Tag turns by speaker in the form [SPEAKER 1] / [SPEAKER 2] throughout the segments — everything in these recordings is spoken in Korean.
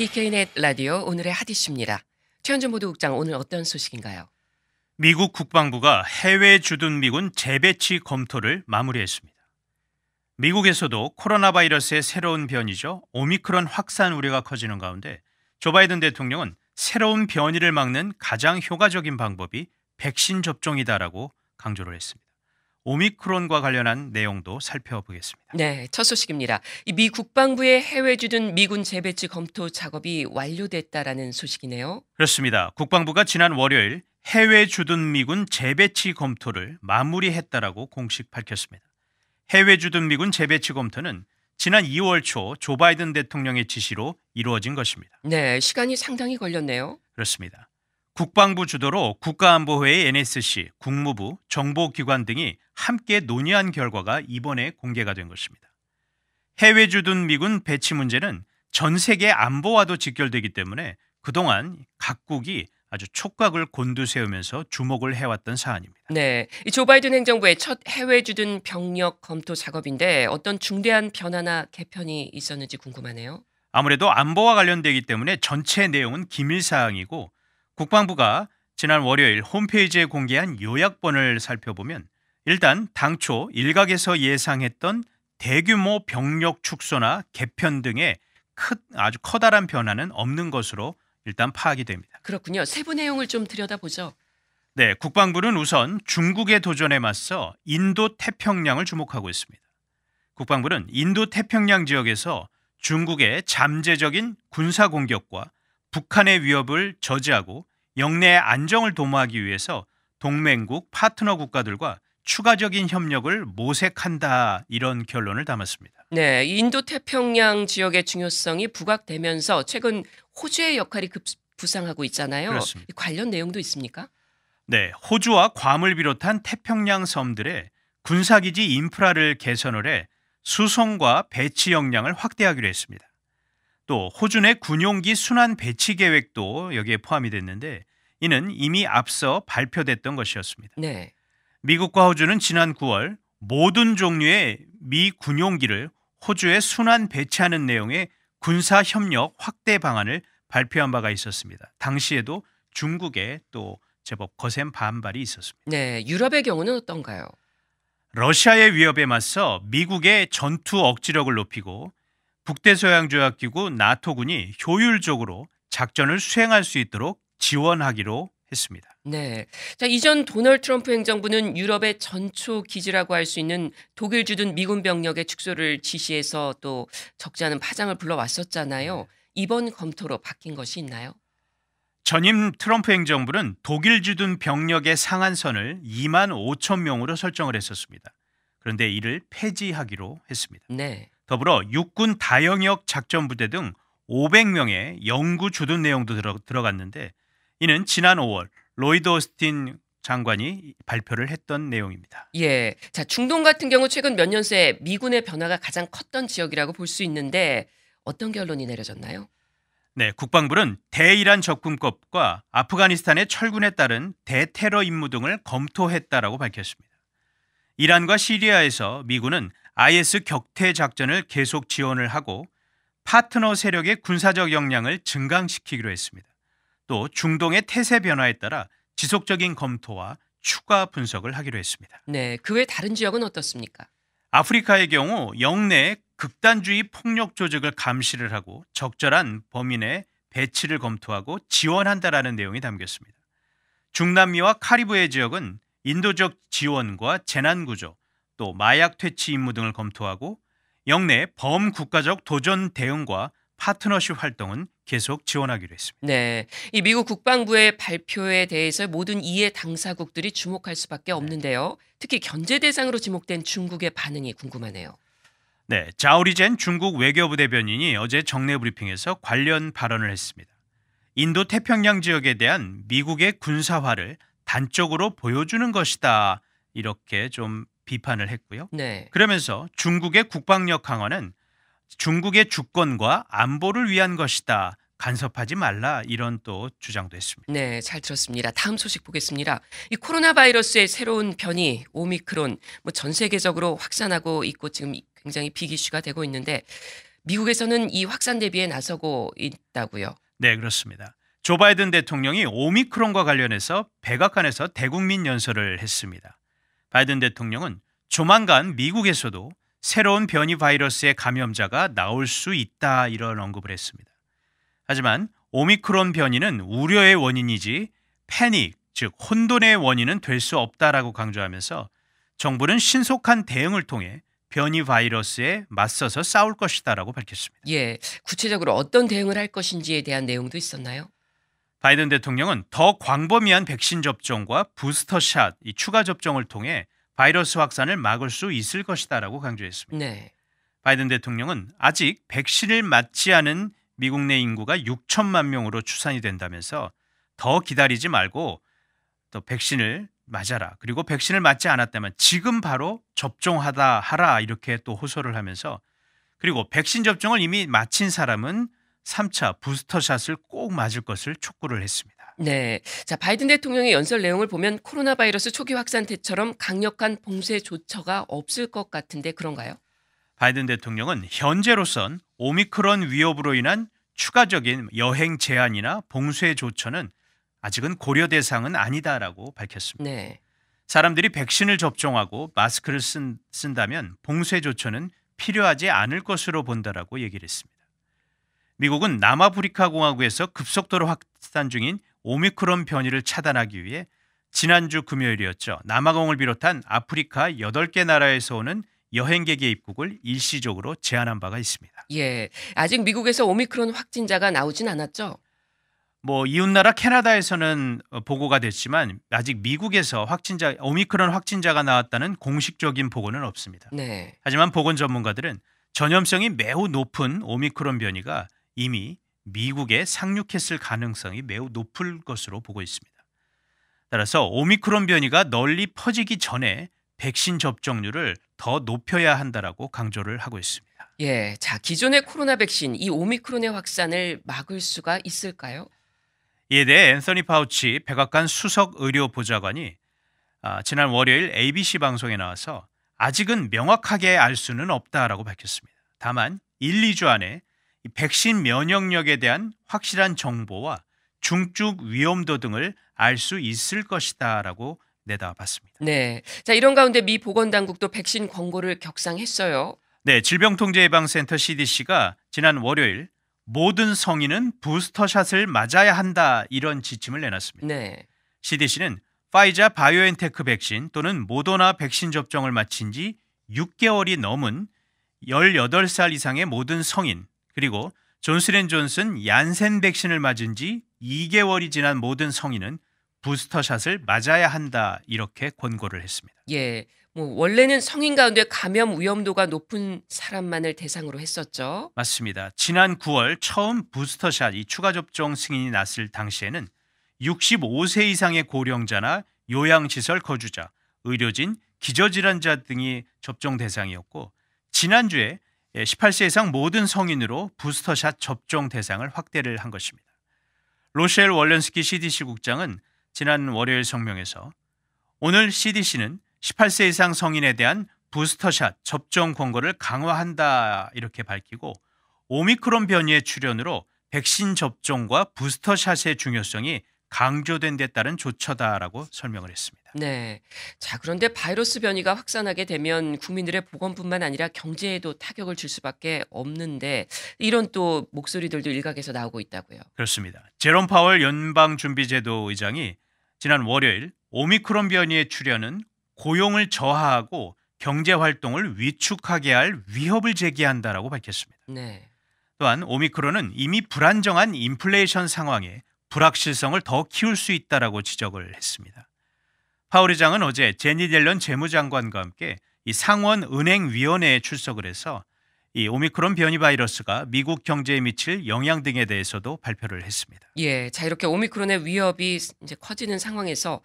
[SPEAKER 1] DK넷 라디오 오늘의 핫이슈입니다. 최현준 보도국장 오늘 어떤 소식인가요?
[SPEAKER 2] 미국 국방부가 해외 주둔 미군 재배치 검토를 마무리했습니다. 미국에서도 코로나 바이러스의 새로운 변이죠. 오미크론 확산 우려가 커지는 가운데 조 바이든 대통령은 새로운 변이를 막는 가장 효과적인 방법이 백신 접종이다라고 강조를 했습니다. 오미크론과 관련한 내용도 살펴보겠습니다.
[SPEAKER 1] 네, 첫 소식입니다. 미 국방부의 해외 주둔 미군 재배치 검토 작업이 완료됐다라는 소식이네요.
[SPEAKER 2] 그렇습니다. 국방부가 지난 월요일 해외 주둔 미군 재배치 검토를 마무리했다라고 공식 밝혔습니다. 해외 주둔 미군 재배치 검토는 지난 2월 초 조 바이든 대통령의 지시로 이루어진 것입니다.
[SPEAKER 1] 네, 시간이 상당히 걸렸네요.
[SPEAKER 2] 그렇습니다. 국방부 주도로 국가안보회의 NSC, 국무부, 정보기관 등이 함께 논의한 결과가 이번에 공개가 된 것입니다. 해외 주둔 미군 배치 문제는 전 세계 안보와도 직결되기 때문에 그동안 각국이 아주 촉각을 곤두세우면서 주목을 해왔던 사안입니다.
[SPEAKER 1] 네, 조 바이든 행정부의 첫 해외 주둔 병력 검토 작업인데 어떤 중대한 변화나 개편이 있었는지 궁금하네요.
[SPEAKER 2] 아무래도 안보와 관련되기 때문에 전체 내용은 기밀 사항이고 국방부가 지난 월요일 홈페이지에 공개한 요약본을 살펴보면 일단 당초 일각에서 예상했던 대규모 병력 축소나 개편 등의 크, 아주 커다란 변화는 없는 것으로 일단 파악이 됩니다.
[SPEAKER 1] 그렇군요. 세부 내용을 좀 들여다보죠.
[SPEAKER 2] 네, 국방부는 우선 중국의 도전에 맞서 인도 태평양을 주목하고 있습니다. 국방부는 인도 태평양 지역에서 중국의 잠재적인 군사 공격과 북한의 위협을 저지하고 영내의 안정을 도모하기 위해서 동맹국 파트너 국가들과 추가적인 협력을 모색한다 이런 결론을 담았습니다.
[SPEAKER 1] 네, 인도 태평양 지역의 중요성이 부각되면서 최근 호주의 역할이 급부상하고 있잖아요. 그렇습니다. 관련 내용도 있습니까?
[SPEAKER 2] 네, 호주와 괌을 비롯한 태평양 섬들의 군사기지 인프라를 개선을 해 수송과 배치 역량을 확대하기로 했습니다. 또 호준의 군용기 순환 배치 계획도 여기에 포함이 됐는데 이는 이미 앞서 발표됐던 것이었습니다. 네. 미국과 호주는 지난 9월 모든 종류의 미 군용기를 호주에 순환 배치하는 내용의 군사 협력 확대 방안을 발표한 바가 있었습니다. 당시에도 중국에또 제법 거센 반발이 있었습니다.
[SPEAKER 1] 네, 유럽의 경우는 어떤가요?
[SPEAKER 2] 러시아의 위협에 맞서 미국의 전투 억지력을 높이고 북대서양조약기구 나토군이 효율적으로 작전을 수행할 수 있도록 지원하기로 했습니다.
[SPEAKER 1] 네. 자, 이전 도널드 트럼프 행정부는 유럽의 전초 기지라고 할 수 있는 독일 주둔 미군 병력의 축소를 지시해서 또 적지 않은 파장을 불러왔었잖아요. 네. 이번 검토로 바뀐 것이 있나요?
[SPEAKER 2] 전임 트럼프 행정부는 독일 주둔 병력의 상한선을 2만 5천 명으로 설정을 했었습니다. 그런데 이를 폐지하기로 했습니다. 네. 더불어 육군 다영역 작전부대 등 500명의 영구 주둔 내용도 들어, 들어갔는데 이는 지난 5월 로이드 오스틴 장관이 발표를 했던 내용입니다.
[SPEAKER 1] 예. 자, 중동 같은 경우 최근 몇 년새 미군의 변화가 가장 컸던 지역이라고 볼 수 있는데 어떤 결론이 내려졌나요?
[SPEAKER 2] 네, 국방부는 대이란 접근법과 아프가니스탄의 철군에 따른 대테러 임무 등을 검토했다라고 밝혔습니다. 이란과 시리아에서 미군은 IS 격퇴 작전을 계속 지원을 하고 파트너 세력의 군사적 역량을 증강시키기로 했습니다. 또 중동의 태세 변화에 따라 지속적인 검토와 추가 분석을 하기로 했습니다. 네, 그 외 다른 지역은
[SPEAKER 1] 어떻습니까?
[SPEAKER 2] 아프리카의 경우 영내 극단주의 폭력 조직을 감시를 하고 적절한 범인의 배치를 검토하고 지원한다라는 내용이 담겼습니다. 중남미와 카리브해 지역은 인도적 지원과 재난구조, 또 마약 퇴치 임무 등을 검토하고 영내 범국가적 도전 대응과 파트너십 활동은 계속 지원하기로 했습니다.
[SPEAKER 1] 네. 이 미국 국방부의 발표에 대해서 모든 이해 당사국들이 주목할 수밖에 없는데요. 특히 견제 대상으로 지목된 중국의 반응이 궁금하네요.
[SPEAKER 2] 네, 자오리젠 중국 외교부 대변인이 어제 정례 브리핑에서 관련 발언을 했습니다. 인도 태평양 지역에 대한 미국의 군사화를 단적으로 보여주는 것이다. 이렇게 좀 비판을 했고요. 네. 그러면서 중국의 국방력 강화는 중국의 주권과 안보를 위한 것이다. 간섭하지 말라 이런 또 주장도 했습니다.
[SPEAKER 1] 네, 잘 들었습니다. 다음 소식 보겠습니다. 이 코로나 바이러스의 새로운 변이 오미크론 뭐 전 세계적으로 확산하고 있고 지금 굉장히 비기슈가 되고 있는데 미국에서는 이 확산 대비에 나서고
[SPEAKER 2] 있다고요. 네, 그렇습니다. 조 바이든 대통령이 오미크론과 관련해서 백악관에서 대국민 연설을 했습니다. 바이든 대통령은 조만간 미국에서도 새로운 변이 바이러스의 감염자가 나올 수 있다 이런 언급을 했습니다. 하지만 오미크론 변이는 우려의 원인이지 패닉, 즉 혼돈의 원인은 될 수 없다라고 강조하면서 정부는 신속한 대응을 통해 변이 바이러스에 맞서서 싸울 것이다라고 밝혔습니다.
[SPEAKER 1] 예, 구체적으로 어떤 대응을 할 것인지에 대한 내용도 있었나요?
[SPEAKER 2] 바이든 대통령은 더 광범위한 백신 접종과 부스터샷 이 추가 접종을 통해 바이러스 확산을 막을 수 있을 것이다라고 강조했습니다. 네. 바이든 대통령은 아직 백신을 맞지 않은 미국 내 인구가 6천만 명으로 추산이 된다면서 더 기다리지 말고 또 백신을 맞아라. 그리고 백신을 맞지 않았다면 지금 바로 접종하다 하라 이렇게 또 호소를 하면서 그리고 백신 접종을 이미 마친 사람은 3차 부스터샷을 꼭 맞을 것을 촉구를 했습니다.
[SPEAKER 1] 네. 자, 바이든 대통령의 연설 내용을 보면 코로나 바이러스 초기 확산 때처럼 강력한 봉쇄 조처가 없을 것 같은데 그런가요?
[SPEAKER 2] 바이든 대통령은 현재로선 오미크론 위협으로 인한 추가적인 여행 제한이나 봉쇄 조처는 아직은 고려 대상은 아니다라고 밝혔습니다. 네. 사람들이 백신을 접종하고 마스크를 쓴, 쓴다면 봉쇄 조처는 필요하지 않을 것으로 본다라고 얘기를 했습니다. 미국은 남아프리카 공화국에서 급속도로 확산 중인 오미크론 변이를 차단하기 위해 지난주 금요일이었죠. 남아공을 비롯한 아프리카 8개 나라에서 오는 여행객의 입국을 일시적으로 제한한 바가 있습니다.
[SPEAKER 1] 예. 아직 미국에서 오미크론 확진자가 나오진 않았죠.
[SPEAKER 2] 뭐 이웃나라 캐나다에서는 어, 보고가 됐지만 아직 미국에서 확진자 오미크론 확진자가 나왔다는 공식적인 보고는 없습니다. 네. 하지만 보건 전문가들은 전염성이 매우 높은 오미크론 변이가 이미 미국에 상륙했을 가능성이 매우 높을 것으로 보고 있습니다. 따라서 오미크론 변이가 널리 퍼지기 전에 백신 접종률을 더 높여야 한다라고 강조를 하고 있습니다.
[SPEAKER 1] 예, 자 기존의 코로나 백신 이 오미크론의 확산을 막을 수가 있을까요?
[SPEAKER 2] 이에 대해 앤서니 파우치 백악관 수석 의료 보좌관이 아, 지난 월요일 ABC 방송에 나와서 아직은 명확하게 알 수는 없다라고 밝혔습니다. 다만 1, 2주 안에 백신 면역력에 대한 확실한 정보와 중증 위험도 등을 알 수 있을 것이다라고 내다봤습니다.
[SPEAKER 1] 네. 자, 이런 가운데 미 보건당국도 백신 권고를 격상했어요.
[SPEAKER 2] 네, 질병통제예방센터 CDC가 지난 월요일 모든 성인은 부스터샷을 맞아야 한다 이런 지침을 내놨습니다. 네. CDC는 파이자 바이오엔테크 백신 또는 모더나 백신 접종을 마친 지 6개월이 넘은 18살 이상의 모든 성인 그리고 존스앤존슨 얀센 백신을 맞은 지 2개월이 지난 모든 성인은 부스터샷을 맞아야 한다 이렇게 권고를 했습니다.
[SPEAKER 1] 예. 뭐 원래는 성인 가운데 감염 위험도가 높은 사람만을 대상으로 했었죠. 맞습니다. 지난
[SPEAKER 2] 9월 처음 부스터샷 이 추가 접종 승인이 났을 당시에는 65세 이상의 고령자나 요양시설 거주자, 의료진, 기저질환자 등이 접종 대상이었고 지난주에 18세 예, 이상 모든 성인으로 부스터샷 접종 대상을 확대를 한 것입니다. 로셸 월렌스키 CDC 국장은 지난 월요일 성명에서 오늘 CDC는 18세 이상 성인에 대한 부스터샷 접종 권고를 강화한다 이렇게 밝히고 오미크론 변이의 출현으로 백신 접종과 부스터샷의 중요성이 강조된 데 따른 조처다라고 설명을 했습니다.
[SPEAKER 1] 있습니다. 네. 자, 그런데 바이러스 변이가 확산하게 되면 국민들의 보건뿐만 아니라 경제에도 타격을 줄 수밖에 없는데 이런 또 목소리들도 일각에서 나오고 있다고요.
[SPEAKER 2] 그렇습니다. 제롬 파월 연방준비제도 의장이 지난 월요일 오미크론 변이의 출현은 고용을 저하하고 경제 활동을 위축하게 할 위협을 제기한다라고 밝혔습니다. 네. 또한 오미크론은 이미 불안정한 인플레이션 상황에 불확실성을 더 키울 수 있다라고 지적을 했습니다. 파월 의장은 어제 제니 델런 재무장관과 함께 이 상원 은행위원회에 출석을 해서 이 오미크론 변이 바이러스가 미국 경제에 미칠 영향 등에 대해서도 발표를 했습니다.
[SPEAKER 1] 예, 자 이렇게 오미크론의 위협이 이제 커지는 상황에서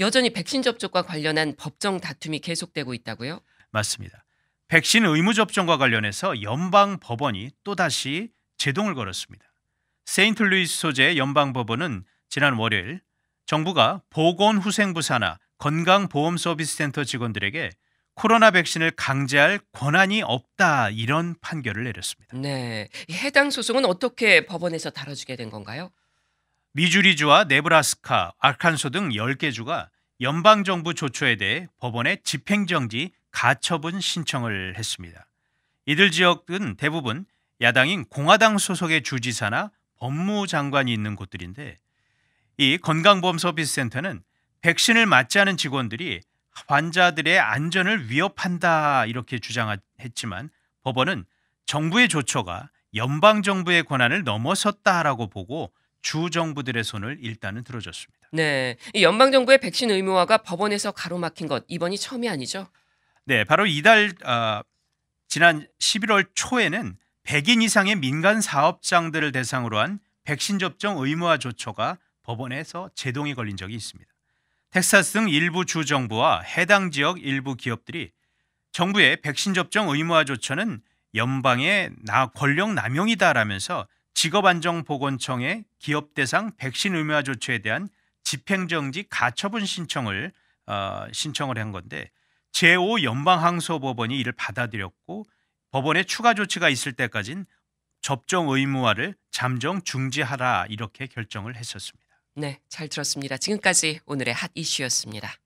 [SPEAKER 1] 여전히 백신 접종과 관련한 법정 다툼이 계속되고 있다고요?
[SPEAKER 2] 맞습니다. 백신 의무 접종과 관련해서 연방 법원이 또다시 제동을 걸었습니다. 세인트루이스 소재 연방 법원은 지난 월요일 정부가 보건후생부 산하 건강보험서비스센터 직원들에게 코로나 백신을 강제할 권한이 없다 이런 판결을 내렸습니다. 네,
[SPEAKER 1] 해당 소송은 어떻게 법원에서 다뤄지게된 건가요?
[SPEAKER 2] 미주리주와 네브라스카, 아칸소 등 10개 주가 연방정부 조처에 대해 법원에 집행정지 가처분 신청을 했습니다. 이들 지역은 대부분 야당인 공화당 소속의 주지사나 법무장관이 있는 곳들인데 이 건강보험 서비스센터는 백신을 맞지 않은 직원들이 환자들의 안전을 위협한다 이렇게 주장했지만 법원은 정부의 조처가 연방 정부의 권한을 넘어섰다라고 보고 주 정부들의 손을 일단은 들어줬습니다.
[SPEAKER 1] 네, 연방 정부의 백신 의무화가 법원에서 가로막힌 것 이번이 처음이 아니죠?
[SPEAKER 2] 네, 바로 이달 어, 지난 11월 초에는 100인 이상의 민간 사업장들을 대상으로 한 백신 접종 의무화 조처가 법원에서 제동이 걸린 적이 있습니다. 텍사스 등 일부 주 정부와 해당 지역 일부 기업들이 정부의 백신 접종 의무화 조처는 연방의 나 권력 남용이다라면서 직업안전보건청의 기업 대상 백신 의무화 조처에 대한 집행정지 가처분 신청을 어, 신청을 한 건데 제5 연방항소법원이 이를 받아들였고 법원의 추가 조치가 있을 때까진 접종 의무화를 잠정 중지하라 이렇게 결정을 했었습니다.
[SPEAKER 1] 네, 잘 들었습니다. 지금까지 오늘의 핫 이슈였습니다.